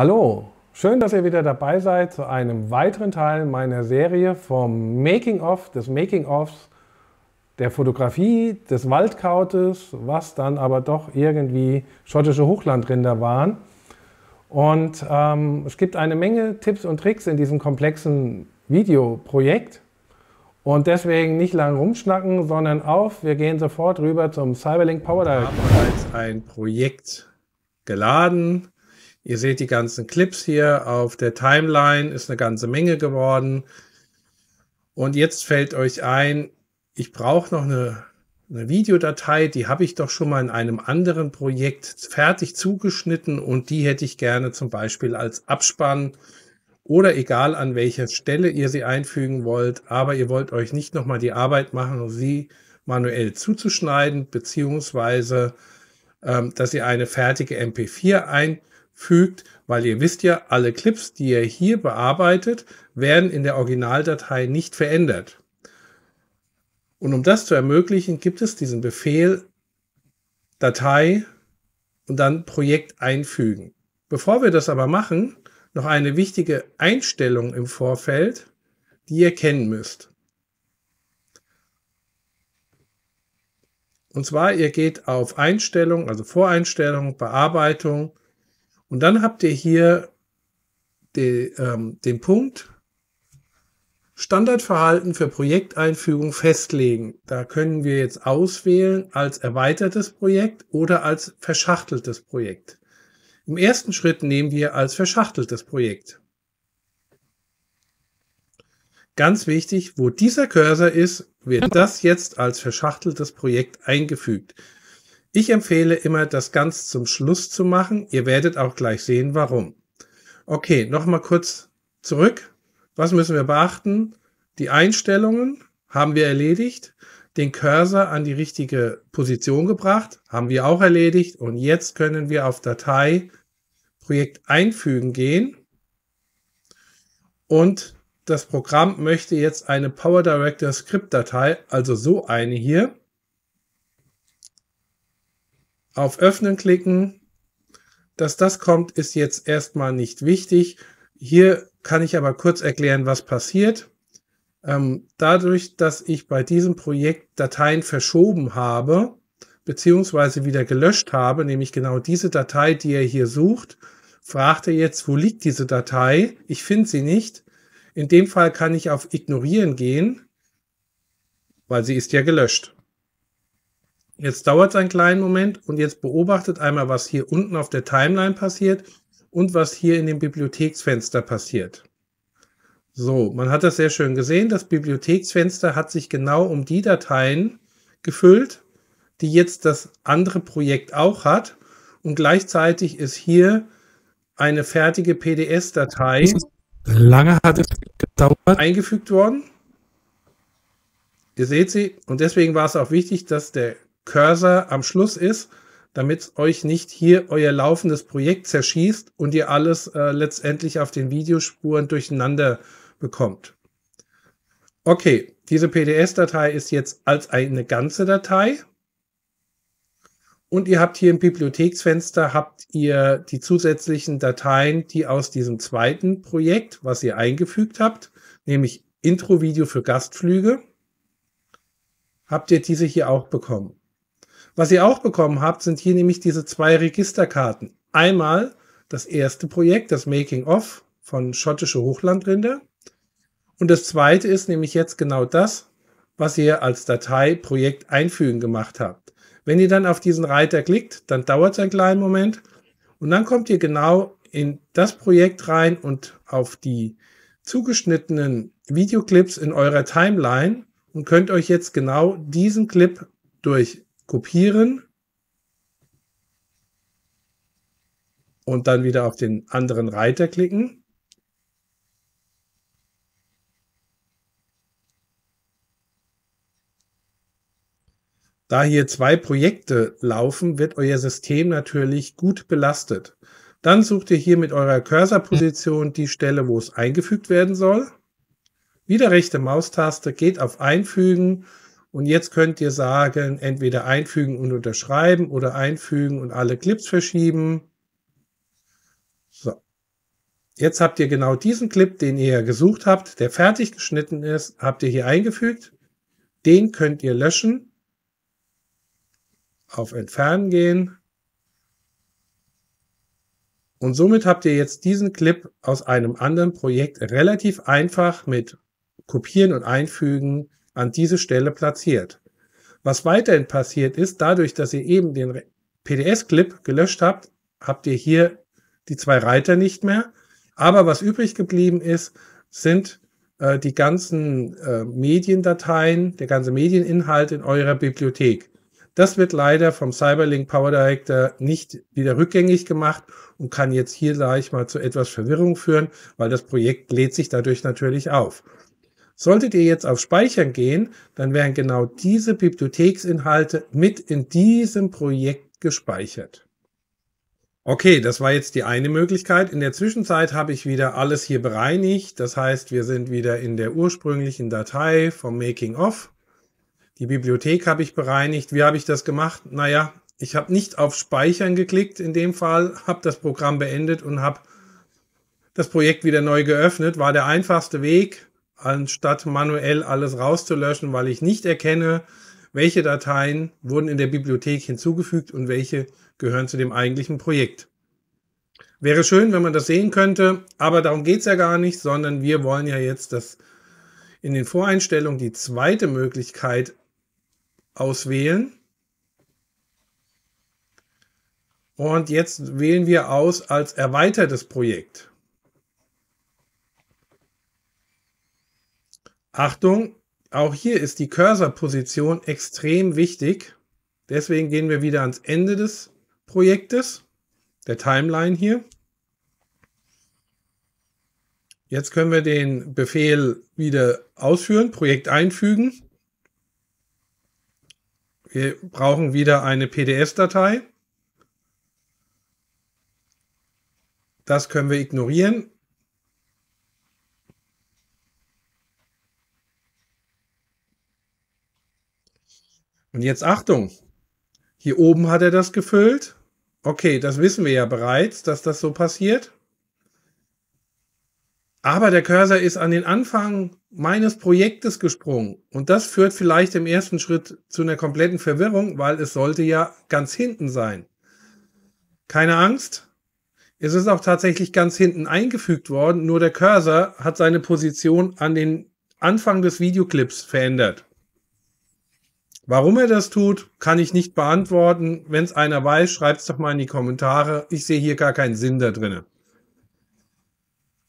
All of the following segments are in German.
Hallo, schön, dass ihr wieder dabei seid zu einem weiteren Teil meiner Serie vom Making-of, des Making-ofs der Fotografie des Waldkautes, was dann aber doch irgendwie schottische Hochlandrinder waren. Und ähm, es gibt eine Menge Tipps und Tricks in diesem komplexen Videoprojekt. Und deswegen nicht lange rumschnacken, sondern auf, wir gehen sofort rüber zum Cyberlink Power Dive. Ich habe bereits ein Projekt geladen, Ihr seht die ganzen Clips hier auf der Timeline, ist eine ganze Menge geworden. Und jetzt fällt euch ein, ich brauche noch eine, eine Videodatei, die habe ich doch schon mal in einem anderen Projekt fertig zugeschnitten und die hätte ich gerne zum Beispiel als Abspann oder egal an welcher Stelle ihr sie einfügen wollt, aber ihr wollt euch nicht nochmal die Arbeit machen, sie manuell zuzuschneiden, beziehungsweise ähm, dass ihr eine fertige MP4 einfügt fügt, weil ihr wisst ja, alle Clips, die ihr hier bearbeitet, werden in der Originaldatei nicht verändert. Und um das zu ermöglichen, gibt es diesen Befehl Datei und dann Projekt einfügen. Bevor wir das aber machen, noch eine wichtige Einstellung im Vorfeld, die ihr kennen müsst. Und zwar, ihr geht auf Einstellung, also Voreinstellung, Bearbeitung und dann habt ihr hier die, ähm, den Punkt Standardverhalten für Projekteinfügung festlegen. Da können wir jetzt auswählen als erweitertes Projekt oder als verschachteltes Projekt. Im ersten Schritt nehmen wir als verschachteltes Projekt. Ganz wichtig, wo dieser Cursor ist, wird genau. das jetzt als verschachteltes Projekt eingefügt. Ich empfehle immer, das ganz zum Schluss zu machen. Ihr werdet auch gleich sehen, warum. Okay, nochmal kurz zurück. Was müssen wir beachten? Die Einstellungen haben wir erledigt. Den Cursor an die richtige Position gebracht, haben wir auch erledigt. Und jetzt können wir auf Datei Projekt einfügen gehen. Und das Programm möchte jetzt eine Power Director Script Datei, also so eine hier, auf Öffnen klicken. Dass das kommt, ist jetzt erstmal nicht wichtig. Hier kann ich aber kurz erklären, was passiert. Ähm, dadurch, dass ich bei diesem Projekt Dateien verschoben habe, beziehungsweise wieder gelöscht habe, nämlich genau diese Datei, die er hier sucht, fragt er jetzt, wo liegt diese Datei? Ich finde sie nicht. In dem Fall kann ich auf Ignorieren gehen, weil sie ist ja gelöscht. Jetzt dauert es einen kleinen Moment und jetzt beobachtet einmal, was hier unten auf der Timeline passiert und was hier in dem Bibliotheksfenster passiert. So, man hat das sehr schön gesehen. Das Bibliotheksfenster hat sich genau um die Dateien gefüllt, die jetzt das andere Projekt auch hat. Und gleichzeitig ist hier eine fertige PDS-Datei. Lange hat es gedauert. Eingefügt worden. Ihr seht sie. Und deswegen war es auch wichtig, dass der Cursor am Schluss ist, damit euch nicht hier euer laufendes Projekt zerschießt und ihr alles äh, letztendlich auf den Videospuren durcheinander bekommt. Okay, diese PDS-Datei ist jetzt als eine ganze Datei. Und ihr habt hier im Bibliotheksfenster habt ihr die zusätzlichen Dateien, die aus diesem zweiten Projekt, was ihr eingefügt habt, nämlich Intro-Video für Gastflüge, habt ihr diese hier auch bekommen. Was ihr auch bekommen habt, sind hier nämlich diese zwei Registerkarten. Einmal das erste Projekt, das Making of von schottische Hochlandrinder. Und das zweite ist nämlich jetzt genau das, was ihr als Datei Projekt einfügen gemacht habt. Wenn ihr dann auf diesen Reiter klickt, dann dauert es einen kleinen Moment und dann kommt ihr genau in das Projekt rein und auf die zugeschnittenen Videoclips in eurer Timeline und könnt euch jetzt genau diesen Clip durch kopieren und dann wieder auf den anderen Reiter klicken. Da hier zwei Projekte laufen, wird euer System natürlich gut belastet. Dann sucht ihr hier mit eurer Cursor-Position die Stelle, wo es eingefügt werden soll. Wieder rechte Maustaste, geht auf Einfügen, und jetzt könnt ihr sagen, entweder einfügen und unterschreiben oder einfügen und alle Clips verschieben. So. Jetzt habt ihr genau diesen Clip, den ihr gesucht habt, der fertig geschnitten ist, habt ihr hier eingefügt. Den könnt ihr löschen. Auf Entfernen gehen. Und somit habt ihr jetzt diesen Clip aus einem anderen Projekt relativ einfach mit Kopieren und Einfügen an diese Stelle platziert. Was weiterhin passiert ist, dadurch, dass ihr eben den PDS-Clip gelöscht habt, habt ihr hier die zwei Reiter nicht mehr. Aber was übrig geblieben ist, sind äh, die ganzen äh, Mediendateien, der ganze Medieninhalt in eurer Bibliothek. Das wird leider vom Cyberlink Power Director nicht wieder rückgängig gemacht und kann jetzt hier ich mal zu etwas Verwirrung führen, weil das Projekt lädt sich dadurch natürlich auf. Solltet ihr jetzt auf Speichern gehen, dann werden genau diese Bibliotheksinhalte mit in diesem Projekt gespeichert. Okay, das war jetzt die eine Möglichkeit. In der Zwischenzeit habe ich wieder alles hier bereinigt. Das heißt, wir sind wieder in der ursprünglichen Datei vom Making of. Die Bibliothek habe ich bereinigt. Wie habe ich das gemacht? Naja, ich habe nicht auf Speichern geklickt in dem Fall, habe das Programm beendet und habe das Projekt wieder neu geöffnet. War der einfachste Weg anstatt manuell alles rauszulöschen, weil ich nicht erkenne, welche Dateien wurden in der Bibliothek hinzugefügt und welche gehören zu dem eigentlichen Projekt. Wäre schön, wenn man das sehen könnte, aber darum geht's ja gar nicht, sondern wir wollen ja jetzt, das in den Voreinstellungen die zweite Möglichkeit auswählen. Und jetzt wählen wir aus als erweitertes Projekt. Achtung, auch hier ist die Cursor-Position extrem wichtig. Deswegen gehen wir wieder ans Ende des Projektes, der Timeline hier. Jetzt können wir den Befehl wieder ausführen, Projekt einfügen. Wir brauchen wieder eine PDF-Datei. Das können wir ignorieren. Und jetzt Achtung. Hier oben hat er das gefüllt. Okay, das wissen wir ja bereits, dass das so passiert. Aber der Cursor ist an den Anfang meines Projektes gesprungen. Und das führt vielleicht im ersten Schritt zu einer kompletten Verwirrung, weil es sollte ja ganz hinten sein. Keine Angst. Es ist auch tatsächlich ganz hinten eingefügt worden, nur der Cursor hat seine Position an den Anfang des Videoclips verändert. Warum er das tut, kann ich nicht beantworten. Wenn es einer weiß, schreibt es doch mal in die Kommentare. Ich sehe hier gar keinen Sinn da drin.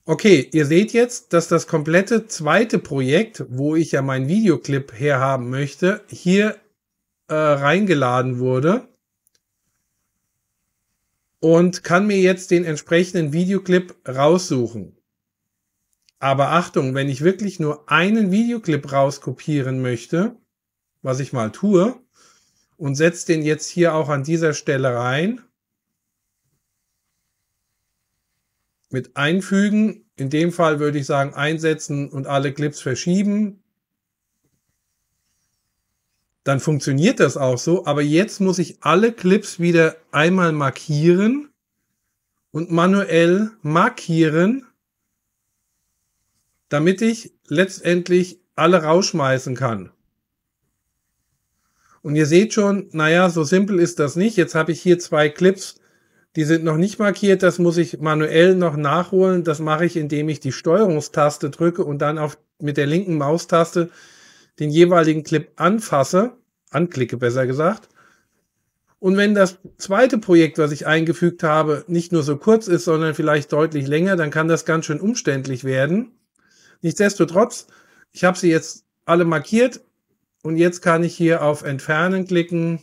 Okay, ihr seht jetzt, dass das komplette zweite Projekt, wo ich ja meinen Videoclip herhaben möchte, hier äh, reingeladen wurde. Und kann mir jetzt den entsprechenden Videoclip raussuchen. Aber Achtung, wenn ich wirklich nur einen Videoclip rauskopieren möchte, was ich mal tue, und setze den jetzt hier auch an dieser Stelle rein. Mit einfügen, in dem Fall würde ich sagen einsetzen und alle Clips verschieben. Dann funktioniert das auch so, aber jetzt muss ich alle Clips wieder einmal markieren und manuell markieren, damit ich letztendlich alle rausschmeißen kann. Und ihr seht schon, naja, so simpel ist das nicht. Jetzt habe ich hier zwei Clips, die sind noch nicht markiert. Das muss ich manuell noch nachholen. Das mache ich, indem ich die Steuerungstaste drücke und dann auf, mit der linken Maustaste den jeweiligen Clip anfasse, anklicke besser gesagt. Und wenn das zweite Projekt, was ich eingefügt habe, nicht nur so kurz ist, sondern vielleicht deutlich länger, dann kann das ganz schön umständlich werden. Nichtsdestotrotz, ich habe sie jetzt alle markiert. Und jetzt kann ich hier auf Entfernen klicken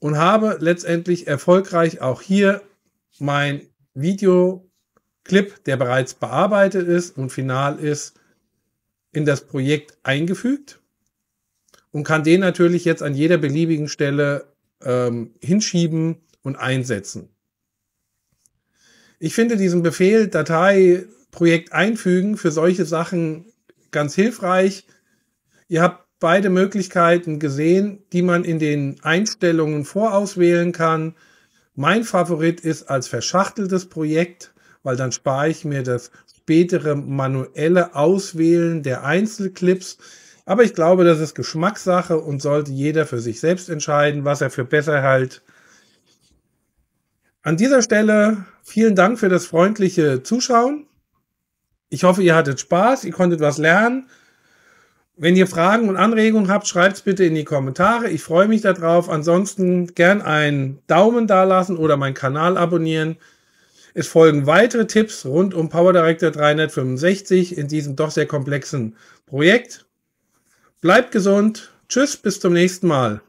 und habe letztendlich erfolgreich auch hier mein Videoclip, der bereits bearbeitet ist und final ist, in das Projekt eingefügt und kann den natürlich jetzt an jeder beliebigen Stelle ähm, hinschieben und einsetzen. Ich finde diesen Befehl Datei Projekt einfügen für solche Sachen ganz hilfreich, Ihr habt beide Möglichkeiten gesehen, die man in den Einstellungen vorauswählen kann. Mein Favorit ist als verschachteltes Projekt, weil dann spare ich mir das spätere manuelle Auswählen der Einzelclips. Aber ich glaube, das ist Geschmackssache und sollte jeder für sich selbst entscheiden, was er für besser hält. An dieser Stelle vielen Dank für das freundliche Zuschauen. Ich hoffe, ihr hattet Spaß, ihr konntet was lernen. Wenn ihr Fragen und Anregungen habt, schreibt's bitte in die Kommentare. Ich freue mich darauf. Ansonsten gern einen Daumen dalassen oder meinen Kanal abonnieren. Es folgen weitere Tipps rund um PowerDirector 365 in diesem doch sehr komplexen Projekt. Bleibt gesund. Tschüss, bis zum nächsten Mal.